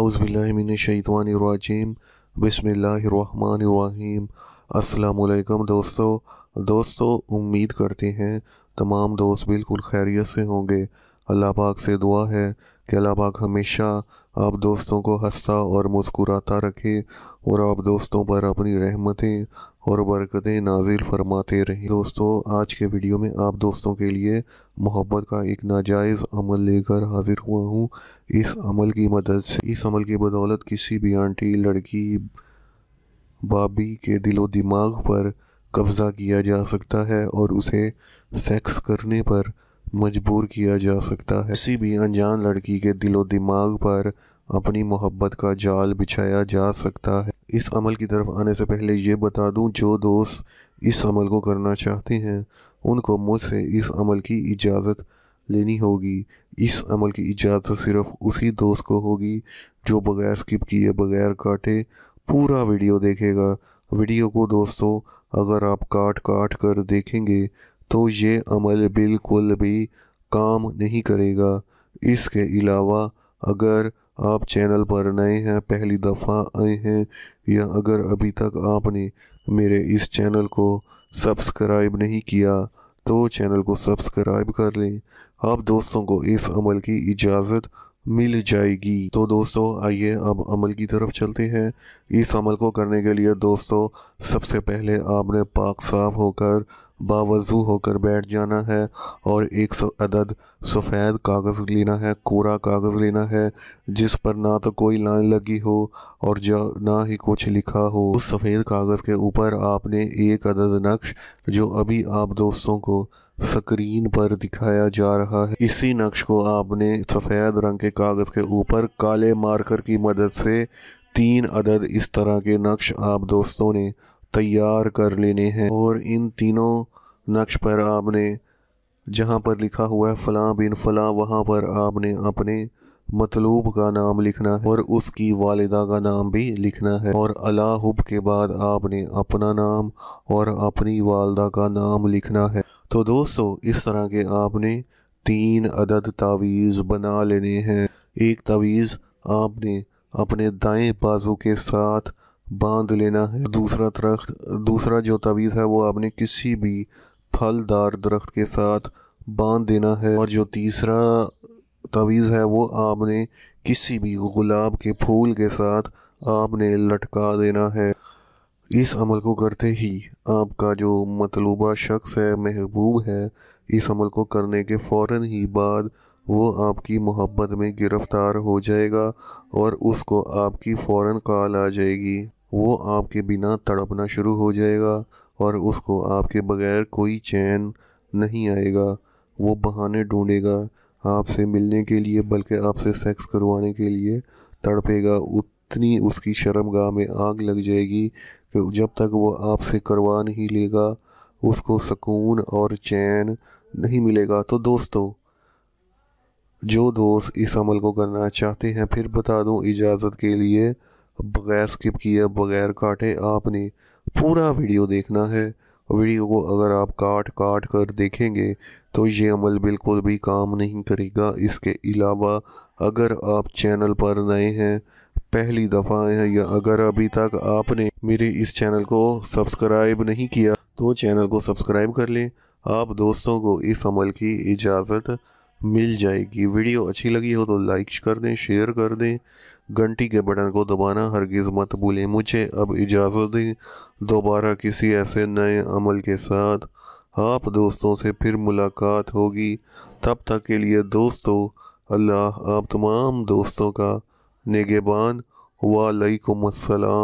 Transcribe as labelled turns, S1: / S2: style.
S1: अउज़बिल्लिमिनशैतवानरजीम बसमीम अल्लाम दोस्तों दोस्तों उम्मीद करते हैं तमाम दोस्त बिल्कुल खैरियत से होंगे अल्लाह पाक से दुआ है कि अल्लाह पाक हमेशा आप दोस्तों को हंसता और मुस्कुराता रखे और आप दोस्तों पर अपनी रहमतें और बरकतें नाजिल फरमाते रहें दोस्तों आज के वीडियो में आप दोस्तों के लिए मोहब्बत का एक नाजायज़ अमल लेकर हाजिर हुआ हूँ इस अमल की मदद से इस अमल की बदौलत किसी भी आंटी लड़की बाबी के दिलो दिमाग पर कब्ज़ा किया जा सकता है और उसे सेक्स करने पर मजबूर किया जा सकता है किसी भी अनजान लड़की के दिलो दिमाग पर अपनी मोहब्बत का जाल बिछाया जा सकता है इस अमल की तरफ आने से पहले ये बता दूं जो दोस्त इस अमल को करना चाहते हैं उनको मुझसे इस अमल की इजाज़त लेनी होगी इस अमल की इजाज़त सिर्फ उसी दोस्त को होगी जो बगैर स्किप किए बगैर काटे पूरा वीडियो देखेगा वीडियो को दोस्तों अगर आप काट काट कर देखेंगे तो ये अमल बिल्कुल भी काम नहीं करेगा इसके अलावा अगर आप चैनल पर नए हैं पहली दफ़ा आए हैं या अगर अभी तक आपने मेरे इस चैनल को सब्सक्राइब नहीं किया तो चैनल को सब्सक्राइब कर लें आप दोस्तों को इस अमल की इजाज़त मिल जाएगी तो दोस्तों आइए अब अमल की तरफ चलते हैं इस अमल को करने के लिए दोस्तों सबसे पहले आपने पाक साफ होकर बावजू होकर बैठ जाना है और एक सौ अदद सफ़ेद कागज़ लेना है कोरा कागज़ लेना है जिस पर ना तो कोई लाइन लगी हो और ना ही कुछ लिखा हो उस सफ़ेद कागज़ के ऊपर आपने एक अदद नक्श जो अभी आप दोस्तों को स्क्रीन पर दिखाया जा रहा है इसी नक्श को आपने सफ़ेद रंग के कागज़ के ऊपर काले मार्कर की मदद से तीन अदद इस तरह के नक्श आप दोस्तों ने तैयार कर लेने हैं और इन तीनों नक्श पर आपने जहाँ पर लिखा हुआ है फ़लाँ बिन फ़लाँ वहाँ पर आपने अपने मतलूब का नाम लिखना है और उसकी वालदा का नाम भी लिखना है और अलाहुब के बाद आपने अपना नाम और अपनी वालदा का नाम लिखना है तो दोस्तों इस तरह के आपने तीन अदद तावीज़ बना लेने हैं एक तावीज़ आपने अपने दाएं बाजू के साथ बांध लेना है दूसरा दरख्त दूसरा जो तवीज़ है वो आपने किसी भी फलदार दरख्त के साथ बांध देना है और जो तीसरा तवीज़ है वो आपने किसी भी गुलाब के फूल के साथ आपने लटका देना है इस अमल को करते ही आपका जो मतलूबा शख्स है महबूब है इस अमल को करने के फ़ौर ही बाद वो आपकी मोहब्बत में गिरफ़्तार हो जाएगा और उसको आपकी फ़ौर कॉल आ जाएगी वो आपके बिना तड़पना शुरू हो जाएगा और उसको आपके बगैर कोई चैन नहीं आएगा वो बहाने ढूंढेगा आपसे मिलने के लिए बल्कि आपसे सेक्स करवाने के लिए तड़पेगा उतनी उसकी शर्मगाह में आग लग जाएगी कि जब तक वो आपसे करवा नहीं लेगा उसको सुकून और चैन नहीं मिलेगा तो दोस्तों जो दोस्त इस अमल को करना चाहते हैं फिर बता दूं इजाज़त के लिए बग़ैर स्किप किए बग़ैर काटे आपने पूरा वीडियो देखना है वीडियो को अगर आप काट काट कर देखेंगे तो ये अमल बिल्कुल भी काम नहीं करेगा इसके अलावा अगर आप चैनल पर नए हैं पहली दफ़ा हैं या अगर अभी तक आपने मेरे इस चैनल को सब्सक्राइब नहीं किया तो चैनल को सब्सक्राइब कर लें आप दोस्तों को इस अमल की इजाज़त मिल जाएगी वीडियो अच्छी लगी हो तो लाइक कर दें शेयर कर दें घंटी के बटन को दबाना हरगिज़ मत भूलें मुझे अब इजाज़त दें दोबारा किसी ऐसे नए अमल के साथ आप दोस्तों से फिर मुलाकात होगी तब तक के लिए दोस्तों अल्लाह आप तमाम दोस्तों का निगेबान वालेकुम अस्सलाम